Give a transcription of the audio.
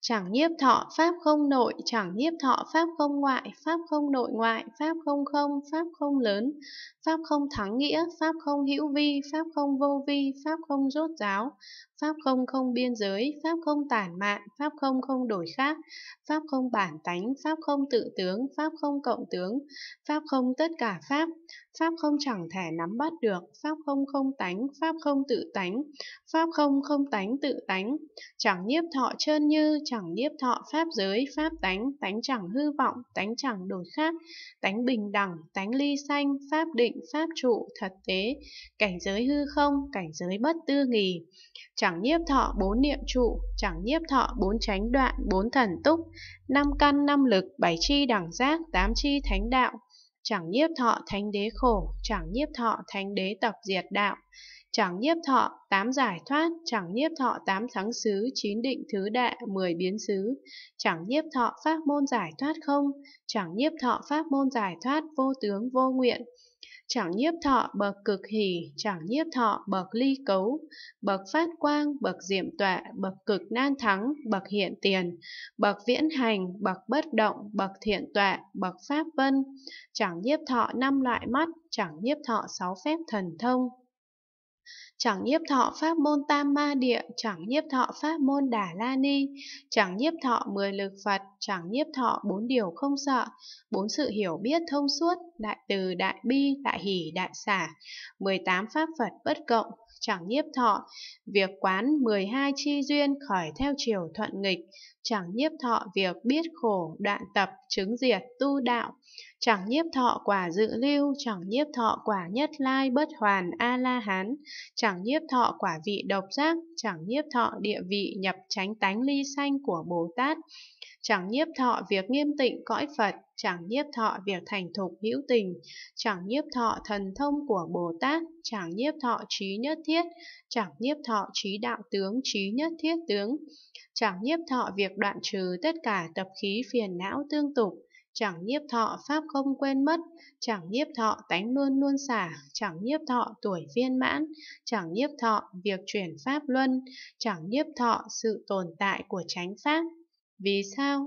Chẳng nhiếp thọ pháp không nội, chẳng nhiếp thọ pháp không ngoại, pháp không nội ngoại, pháp không không, pháp không lớn, pháp không thắng nghĩa, pháp không hữu vi, pháp không vô vi, pháp không rốt giáo, pháp không không biên giới, pháp không tản mạn, pháp không không đổi khác, pháp không bản tánh, pháp không tự tướng, pháp không cộng tướng, pháp không tất cả pháp, Pháp không chẳng thể nắm bắt được, Pháp không không tánh, Pháp không tự tánh, Pháp không không tánh tự tánh, chẳng nhiếp thọ trơn như, chẳng nhiếp thọ Pháp giới, Pháp tánh, tánh chẳng hư vọng, tánh chẳng đổi khác, tánh bình đẳng, tánh ly sanh, Pháp định, Pháp trụ, thật tế, cảnh giới hư không, cảnh giới bất tư nghì, chẳng nhiếp thọ bốn niệm trụ, chẳng nhiếp thọ bốn chánh đoạn, bốn thần túc, năm căn năm lực, bảy chi đẳng giác, tám chi thánh đạo, chẳng nhiếp thọ thánh đế khổ, chẳng nhiếp thọ thánh đế tập diệt đạo. Chẳng nhiếp thọ, tám giải thoát, chẳng nhiếp thọ tám thắng xứ, chín định thứ đệ, mười biến xứ. Chẳng nhiếp thọ pháp môn giải thoát không, chẳng nhiếp thọ pháp môn giải thoát vô tướng vô nguyện. Chẳng nhiếp thọ bậc cực hỷ, chẳng nhiếp thọ bậc ly cấu, bậc phát quang, bậc diệm tuệ, bậc cực nan thắng, bậc hiện tiền, bậc viễn hành, bậc bất động, bậc thiện tuệ, bậc pháp vân. Chẳng nhiếp thọ năm loại mắt, chẳng nhiếp thọ sáu phép thần thông chẳng nhiếp thọ pháp môn tam ma địa, chẳng nhiếp thọ pháp môn đà la ni, chẳng nhiếp thọ mười lực Phật, chẳng nhiếp thọ bốn điều không sợ, bốn sự hiểu biết thông suốt, đại từ, đại bi, đại hỷ, đại xả, 18 pháp Phật bất cộng, chẳng nhiếp thọ, việc quán 12 chi duyên khởi theo chiều thuận nghịch, chẳng nhiếp thọ việc biết khổ, đoạn tập, chứng diệt, tu đạo, chẳng nhiếp thọ quả dự lưu, chẳng nhiếp thọ quả nhất lai bất hoàn A-la-hán, chẳng nhiếp thọ quả vị độc giác, chẳng nhiếp thọ địa vị nhập chánh tánh ly sanh của Bồ Tát, chẳng nhiếp thọ việc nghiêm tịnh cõi Phật, chẳng nhiếp thọ việc thành thục hữu tình, chẳng nhiếp thọ thần thông của Bồ Tát, chẳng nhiếp thọ trí nhất thiết, chẳng nhiếp thọ trí đạo tướng, trí nhất thiết tướng, chẳng nhiếp thọ việc đoạn trừ tất cả tập khí phiền não tương tục, chẳng nhiếp thọ pháp không quên mất, chẳng nhiếp thọ tánh luôn luôn xả, chẳng nhiếp thọ tuổi viên mãn, chẳng nhiếp thọ việc chuyển pháp luân, chẳng nhiếp thọ sự tồn tại của chánh pháp. Vì sao?